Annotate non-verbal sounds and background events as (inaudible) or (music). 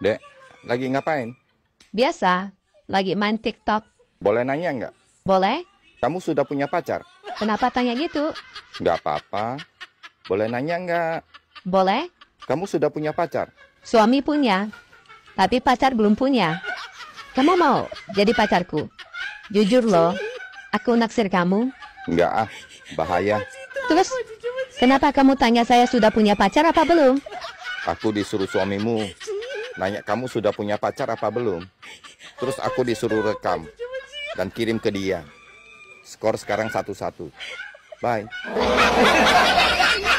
Dek, lagi ngapain? Biasa, lagi main TikTok. Boleh nanya nggak? Boleh. Kamu sudah punya pacar? Kenapa tanya gitu? Nggak apa-apa. Boleh nanya nggak? Boleh. Kamu sudah punya pacar? Suami punya, tapi pacar belum punya. Kamu mau jadi pacarku? Jujur loh, aku naksir kamu. Nggak ah, bahaya. Terus, kenapa kamu tanya saya sudah punya pacar apa belum? Aku disuruh suamimu Nanya kamu sudah punya pacar apa belum? Terus aku disuruh rekam dan kirim ke dia. Skor sekarang satu-satu. Bye. (laughs)